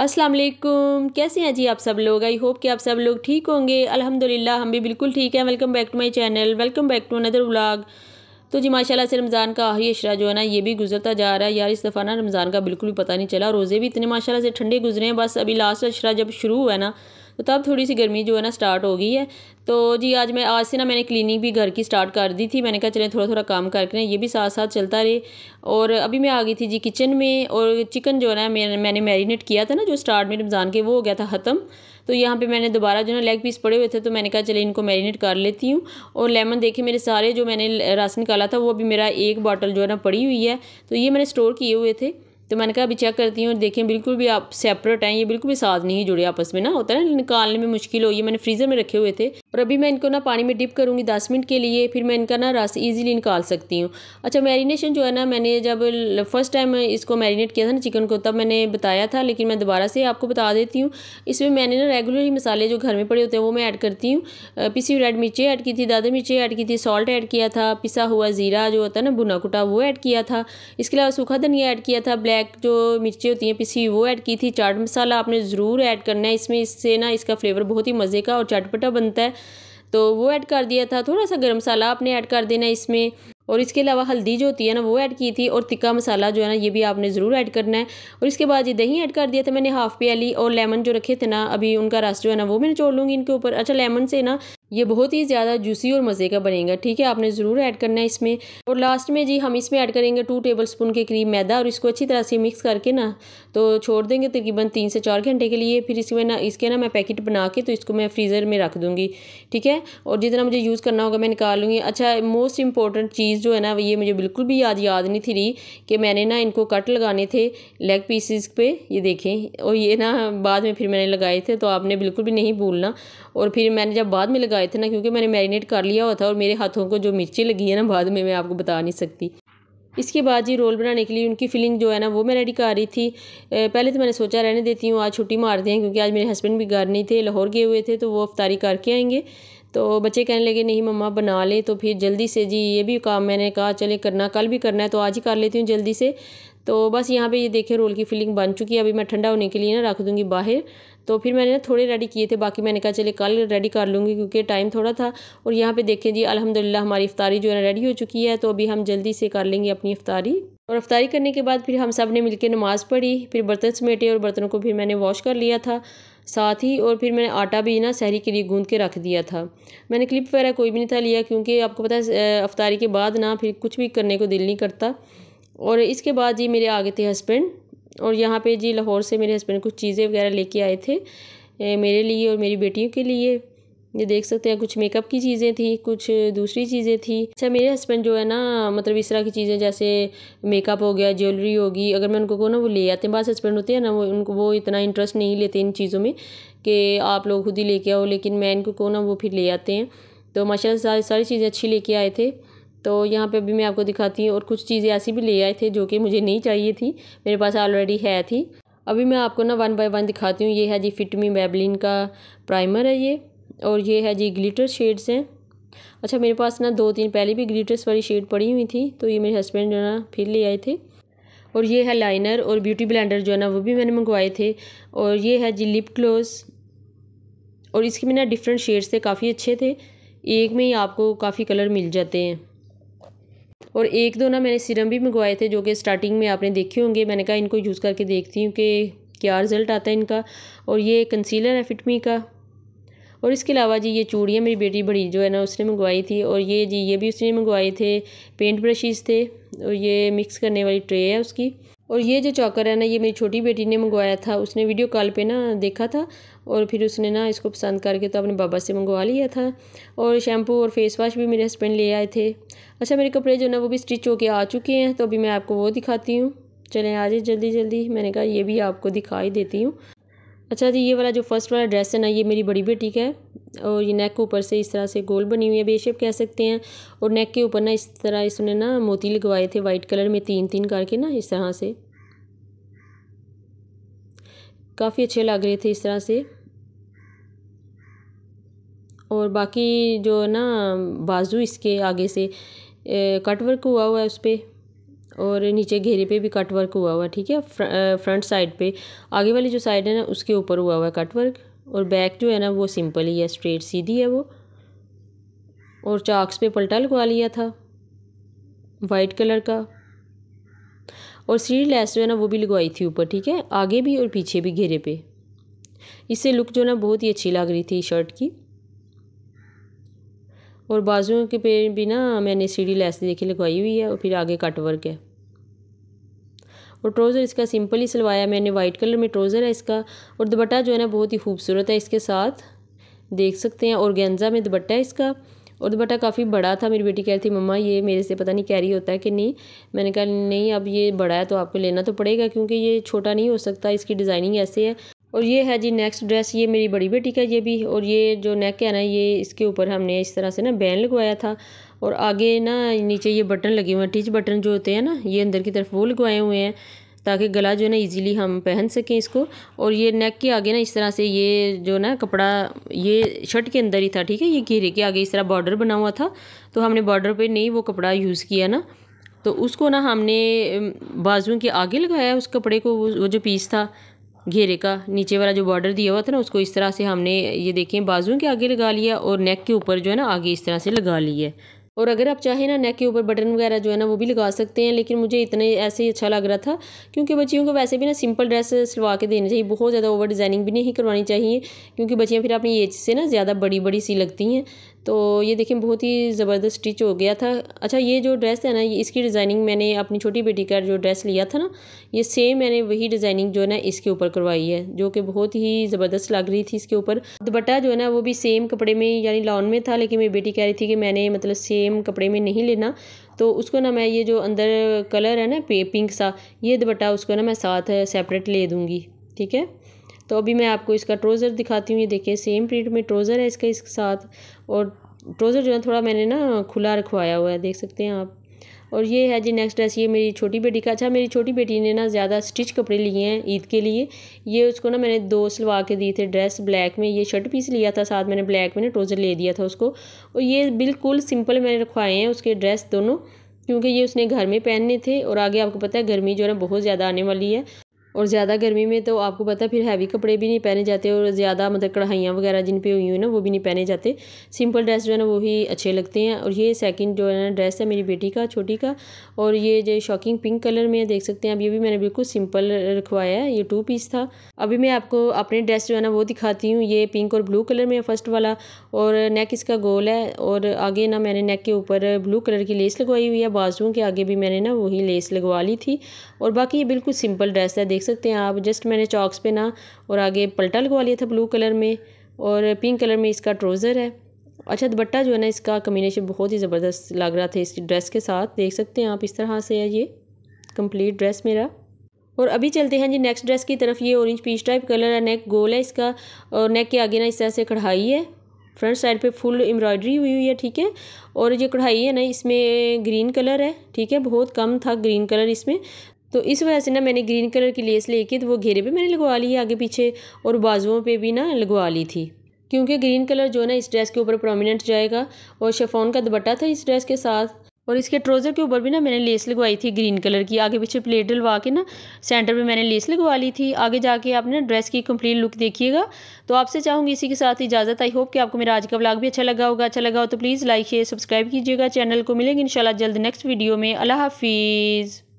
अस्सलाम वालेकुम कैसे हैं जी आप सब लोग आई होप कि आप सब लोग ठीक होंगे अल्हम्दुलिल्लाह हम भी बिल्कुल ठीक हैं welcome back to my channel welcome back to another vlog तो जी माशाल्लाह से रमज़ान का आखिरी अशरा जो है ना ये भी गुजरता जा रहा है यार इस दफ़ा ना रमज़ान का बिल्कुल भी पता नहीं चला रोज़े भी इतने माशाल्लाह से ठंडे गुजरे हैं बस अभी लास्ट अशरा जब शुरू हुआ है ना तो तब थोड़ी सी गर्मी जो है ना स्टार्ट हो गई है तो जी आज मैं आज से ना मैंने क्लिनिक भी घर की स्टार्ट कर दी थी मैंने कहा चलें थोड़ा थोड़ा काम करके ये भी साथ साथ चलता रहे और अभी मैं आ गई थी जी किचन में और चिकन जो है ना मैंने मैरिनेट किया था ना जो स्टार्ट में रमज़ान के वो हो गया था ख़त्म तो यहाँ पे मैंने दोबारा जो है लेग पीस पड़े हुए थे तो मैंने कहा चले इनको मैरिनेट कर लेती हूँ और लेमन देखे मेरे सारे जो मैंने रस निकाला था वो अभी मेरा एक बॉटल जो है ना पड़ी हुई है तो ये मैंने स्टोर किए हुए थे तो मैंने कहा अभी चेक करती हूँ और देखें बिल्कुल भी आप सेपरेट हैं ये बिल्कुल भी साथ नहीं जुड़े आपस में ना होता है ना निकालने में मुश्किल हो ये मैंने फ्रीज़र में रखे हुए थे और अभी मैं इनको ना पानी में डिप करूँगी दस मिनट के लिए फिर मैं इनका ना रस ईजिली निकाल सकती हूँ अच्छा मैरिनेशन जो है ना मैंने जब फर्स्ट टाइम इसको मैरिनेट किया था ना चिकन को तब मैंने बताया था लेकिन मैं दोबारा से आपको बता देती हूँ इसमें मैंने ना रेगुलरली मसाले जो घर में पड़े होते हैं वो मैं ऐड करती हूँ पिसी हुई रेड मिर्चें ऐड की थी दादा मिर्चें ऐड की थी सॉल्ट ऐड किया था पिसा हुआ ज़ीरा जो होता है ना भुना कुटा वो ऐड किया था इसके अलावा सूखा धनिया ऐड किया था ब्लैक ब्लैक जो मिर्ची होती हैं पिसी वो ऐड की थी चाट मसाला आपने ज़रूर ऐड करना है इसमें इससे ना इसका फ्लेवर बहुत ही मज़े का और चटपटा बनता है तो वो ऐड कर दिया था थोड़ा सा गर्म मसाला आपने ऐड कर देना इसमें और इसके अलावा हल्दी जो होती है ना वो ऐड की थी और तिक्का मसाला जो है ना ये भी आपने ज़रूर ऐड करना है और इसके बाद ये दही ऐड कर दिया था मैंने हाफ़ प्याली और लेमन जो रखे थे ना अभी उनका रस जो है ना वो मैं निचोड़ लूँगी इनके ऊपर अच्छा लेमन से ना ये बहुत ही ज़्यादा जूसी और मज़े का बनेगा ठीक है आपने ज़रूर ऐड करना है इसमें और लास्ट में जी हम इसमें ऐड करेंगे टू टेबल स्पून के करीब मैदा और इसको अच्छी तरह से मिक्स करके ना तो छोड़ देंगे तकरीबन तीन से चार घंटे के लिए फिर इसमें ना इसके ना मैं पैकेट बना के तो इसको मैं फ्रीज़र में रख दूँगी ठीक है और जितना मुझे यूज़ करना होगा मैं निकाल लूँगी अच्छा मोस्ट इंपॉर्टेंट चीज़ चीज़ जो है ना ये मुझे बिल्कुल भी याद याद नहीं थी रही कि मैंने ना इनको कट लगाने थे लेग पीसीस पे ये देखें और ये ना बाद में फिर मैंने लगाए थे तो आपने बिल्कुल भी नहीं भूलना और फिर मैंने जब बाद में लगाए थे ना क्योंकि मैंने मैरिनेट कर लिया हुआ था और मेरे हाथों को जो मिर्ची लगी है ना बाद में मैं आपको बता नहीं सकती इसके बाद जी रोल बनाने के लिए उनकी फिलिंग जो है ना वो मैं रेडी कर रही थी पहले तो मैंने सोचा रहने देती हूँ आज छुट्टी मारते हैं क्योंकि आज मेरे हस्बैंड भी घर नहीं थे लाहौर गए हुए थे तो वो अफ्तारी करके आएंगे तो बच्चे कहने लगे नहीं मम्मा बना लें तो फिर जल्दी से जी ये भी काम मैंने कहा चले करना कल भी करना है तो आज ही कर लेती हूँ जल्दी से तो बस यहाँ पे ये देखें रोल की फिलिंग बन चुकी है अभी मैं ठंडा होने के लिए ना रख दूँगी बाहर तो फिर मैंने ना थोड़े रेडी किए थे बाकी मैंने कहा चले कल रेडी कर लूँगी क्योंकि टाइम थोड़ा था और यहाँ पे देखें जी अल्हम्दुलिल्लाह हमारी इफ्तारी जो है रेडी हो चुकी है तो अभी हम जल्दी से कर लेंगे अपनी इफ्तारी और अफ्तारी करने के बाद फिर हम सब ने मिलकर नमाज़ पढ़ी फिर बर्तन समेटे और बर्तनों को फिर मैंने वॉश कर लिया था साथ ही और फिर मैंने आटा भी ना सहरी के लिए गूँध के रख दिया था मैंने क्लिप वगैरह कोई भी नहीं था लिया क्योंकि आपको पता है अफ्तारी के बाद ना फिर कुछ भी करने को दिल नहीं करता और इसके बाद जी मेरे आ गए थे हस्बैंड और यहाँ पे जी लाहौर से मेरे हस्बैंड कुछ चीज़ें वगैरह लेके आए थे मेरे लिए और मेरी बेटियों के लिए ये देख सकते हैं कुछ मेकअप की चीज़ें थी कुछ दूसरी चीज़ें थी अच्छा मेरे हस्बैंड जो है ना मतलब इस तरह की चीज़ें जैसे मेकअप हो गया ज्वेलरी होगी अगर मैं उनको को ना वो ले आते हैं बस हस्बैंड होते हैं ना वो उनको वो इतना इंटरेस्ट नहीं लेते इन चीज़ों में कि आप लोग खुद ही लेके आओ लेकिन मैं इनको को ना वो फिर ले आते हैं तो माशा सारी सारी चीज़ें अच्छी लेके आए थे तो यहाँ पे अभी मैं आपको दिखाती हूँ और कुछ चीज़ें ऐसी भी ले आए थे जो कि मुझे नहीं चाहिए थी मेरे पास ऑलरेडी है थी अभी मैं आपको ना वन बाय वन दिखाती हूँ ये है जी फिटमी बेबलिन का प्राइमर है ये और ये है जी ग्लिटर शेड्स हैं अच्छा मेरे पास ना दो तीन पहले भी ग्लिटर्स वाली शेड पड़ी हुई थी तो ये मेरे हस्बैंड जो ना फिर ले आए थे और ये है लाइनर और ब्यूटी ब्लेंडर जो है ना वो भी मैंने मंगवाए थे और ये है जी लिप ग्लोस और इसके में ना डिफरेंट शेड्स थे काफ़ी अच्छे थे एक में ही आपको काफ़ी कलर मिल जाते हैं और एक दो ना मैंने सिरम भी मंगवाए थे जो कि स्टार्टिंग में आपने देखे होंगे मैंने कहा इनको यूज़ करके देखती हूँ कि क्या रिज़ल्ट आता है इनका और ये कंसीलर है फिटमी का और इसके अलावा जी ये चूड़ियाँ मेरी बेटी बड़ी जो है ना उसने मंगवाई थी और ये जी ये भी उसने मंगवाए थे पेंट ब्रशेज़ थे और ये मिक्स करने वाली ट्रे है उसकी और ये जो चौकर है ना ये मेरी छोटी बेटी ने मंगवाया था उसने वीडियो कॉल पे ना देखा था और फिर उसने ना इसको पसंद करके तो अपने बाबा से मंगवा लिया था और शैम्पू और फेस वाश भी मेरे हस्बैंड ले आए थे अच्छा मेरे कपड़े जो ना वो भी स्टिच होके आ चुके हैं तो अभी मैं आपको वो दिखाती हूँ चलें आ जाए जल्दी जल्दी मैंने कहा ये भी आपको दिखाई देती हूँ अच्छा जी ये वाला जो फर्स्ट वाला ड्रेस है ना ये मेरी बड़ी बेटी का है और ये नेक के ऊपर से इस तरह से गोल बनी हुई है बेशेप कह सकते हैं और नेक के ऊपर ना इस तरह इसने ना मोती लगवाए थे वाइट कलर में तीन तीन करके ना इस तरह से काफ़ी अच्छे लग रहे थे इस तरह से और बाकी जो ना बाजू इसके आगे से कटवर्क हुआ हुआ है उस पर और नीचे घेरे पे भी कट वर्क हुआ हुआ है ठीक है फ्रंट साइड पे आगे वाली जो साइड है ना उसके ऊपर हुआ हुआ है कट वर्क और बैक जो है ना वो सिंपल ही है स्ट्रेट सीधी है वो और चाक्स पे पलटा लगवा लिया था वाइट कलर का और सीढ़ लैस जो है ना वो भी लगवाई थी ऊपर ठीक है आगे भी और पीछे भी घेरे पे इससे लुक जो है ना बहुत ही अच्छी लग रही थी शर्ट की और बाजुओं के पे भी ना मैंने सीढ़ी लैस देखी लगवाई हुई है और फिर आगे कट वर्क है और ट्रोज़र इसका सिंपल ही सिलवाया मैंने वाइट कलर में ट्रोज़र है इसका और दुपट्टा जो है ना बहुत ही खूबसूरत है इसके साथ देख सकते हैं और गेंजा में दुपट्टा है इसका और दुपट्टा काफ़ी बड़ा था मेरी बेटी कह रही थी मम्मा ये मेरे से पता नहीं कैरी होता है कि नहीं मैंने कहा नहीं अब ये बड़ा है तो आपको लेना तो पड़ेगा क्योंकि ये छोटा नहीं हो सकता इसकी डिज़ाइनिंग ऐसे है और ये है जी नेक्स्ट ड्रेस ये मेरी बड़ी बेटी का ये भी और ये जो नेक है ना ये इसके ऊपर हमने इस तरह से ना बैन लगवाया था और आगे ना नीचे ये बटन लगे हुए हैं टिच बटन जो होते हैं ना ये अंदर की तरफ वो लगवाए हुए हैं ताकि गला जो है ना इजीली हम पहन सकें इसको और ये नेक के आगे ना इस तरह से ये जो ना कपड़ा ये शर्ट के अंदर ही था ठीक है ये घेरे के आगे इस तरह बॉर्डर बना हुआ था तो हमने बॉर्डर पर नहीं वो कपड़ा यूज़ किया ना तो उसको ना हमने बाजुओं के आगे लगाया उस कपड़े को वो जो पीस था घेरे का नीचे वाला जो बॉर्डर दिया हुआ था ना उसको इस तरह से हमने ये देखें बाजुओं के आगे लगा लिया और नेक के ऊपर जो है ना आगे इस तरह से लगा लिया है और अगर आप चाहें ना नेक के ऊपर बटन वगैरह जो है ना वो भी लगा सकते हैं लेकिन मुझे इतने ऐसे ही अच्छा लग रहा था क्योंकि बच्चियों को वैसे भी ना सिंपल ड्रेस सिलवा के देनी चाहिए बहुत ज़्यादा ओवर डिज़ाइनिंग भी नहीं करवानी चाहिए क्योंकि बच्चियाँ फिर अपनी एज से ना ज़्यादा बड़ी बड़ी सी लगती हैं तो ये देखें बहुत ही ज़बरदस्त स्टिच हो गया था अच्छा ये जो ड्रेस है ना इसकी डिज़ाइनिंग मैंने अपनी छोटी बेटी का जो ड्रेस लिया था ना ये सेम मैंने वही डिज़ाइनिंग जो है ना इसके ऊपर करवाई है जो कि बहुत ही ज़बरदस्त लग रही थी इसके ऊपर दुपट्टा जो है ना वो भी सेम कपड़े में यानी लॉन में था लेकिन मेरी बेटी कह रही थी कि मैंने मतलब सेम कपड़े में नहीं लेना तो उसको ना मैं ये जो अंदर कलर है ना पिंक सा ये दुपट्टा उसको ना मैं साथ सेपरेट ले दूँगी ठीक है तो अभी मैं आपको इसका ट्रोज़र दिखाती हूँ ये देखिए सेम प्रिंट में ट्रोज़र है इसका इसके साथ और ट्रोज़र जो है थोड़ा मैंने ना खुला रखवाया हुआ है देख सकते हैं आप और ये है जी नेक्स्ट ड्रेस ये मेरी छोटी बेटी का अच्छा मेरी छोटी बेटी ने ना ज़्यादा स्टिच कपड़े लिए हैं ईद के लिए ये उसको ना मैंने दो सिलवा के दिए थे ड्रेस ब्लैक में ये शर्ट पीस लिया था साथ मैंने ब्लैक में ना ट्रोज़र ले दिया था उसको और ये बिल्कुल सिंपल मैंने रखवाए हैं उसके ड्रेस दोनों क्योंकि ये उसने घर में पहनने थे और आगे आपको पता है गर्मी जो है ना बहुत ज़्यादा आने वाली है और ज़्यादा गर्मी में तो आपको पता है फिर हैवी कपड़े भी नहीं पहने जाते और ज़्यादा मतलब कढ़ाइयाँ वगैरह जिन पे हुई हुई ना वो भी नहीं पहने जाते सिंपल ड्रेस जो है ना वो ही अच्छे लगते हैं और ये सेकंड जो है ना ड्रेस है मेरी बेटी का छोटी का और ये जो शॉकिंग पिंक कलर में देख सकते हैं अब ये भी मैंने बिल्कुल सिंपल रखवाया है ये टू पीस था अभी मैं आपको अपने ड्रेस जो है ना वो दिखाती हूँ ये पिंक और ब्लू कलर में फर्स्ट वाला और नेक इसका गोल है और आगे ना मैंने नेक के ऊपर ब्लू कलर की लेस लगवाई हुई है बाजुओं के आगे भी मैंने ना वही लेस लगवा ली थी और बाकी ये बिल्कुल सिंपल ड्रेस है देख देख सकते हैं आप जस्ट मैंने चॉक्स पे ना और आगे पलटा लगवा लिया था ब्लू कलर में और पिंक कलर में इसका ट्रोज़र है अच्छा दुपट्टा जो है ना इसका कम्बिनेशन बहुत ही ज़बरदस्त लग रहा था इस ड्रेस के साथ देख सकते हैं आप इस तरह से है ये कंप्लीट ड्रेस मेरा और अभी चलते हैं जी नेक्स्ट ड्रेस की तरफ ये ऑरेंज पीच टाइप कलर है नेक गोल है इसका और नेक के आगे ना इस तरह से कढ़ाई है फ्रंट साइड पे फुल एम्ब्रॉयडरी हुई हुई है ठीक है और जो कढ़ाई है ना इसमें ग्रीन कलर है ठीक है बहुत कम था ग्रीन कलर इसमें तो इस वजह से ना मैंने ग्रीन कलर की लेस लेके तो वो घेरे पे मैंने लगवा ली है आगे पीछे और बाजुओं पे भी ना लगवा ली थी क्योंकि ग्रीन कलर जो है ना इस ड्रेस के ऊपर प्रोमिनेंट जाएगा और शेफोन का दुपट्टा था इस ड्रेस के साथ और इसके ट्रोज़र के ऊपर भी ना मैंने लेस लगवाई थी ग्रीन कलर की आगे पीछे प्लेट डलवा के ना सेंटर पे मैंने लेस लगवा ली थी आगे जाके आप ना ड्रेस की कंप्लीट लुक देखिएगा तो आपसे चाहूँगी इसी के साथ इजाज़त आई होप कि आपको मेरा आज का ब्लॉग भी अच्छा लगा होगा अच्छा लगा हो तो प्लीज़ लाइक शेयर सब्सक्राइब कीजिएगा चैनल को मिलेंगे इंशाल्लाह जल्द नेक्स्ट वीडियो में अल्लाह हाफिज़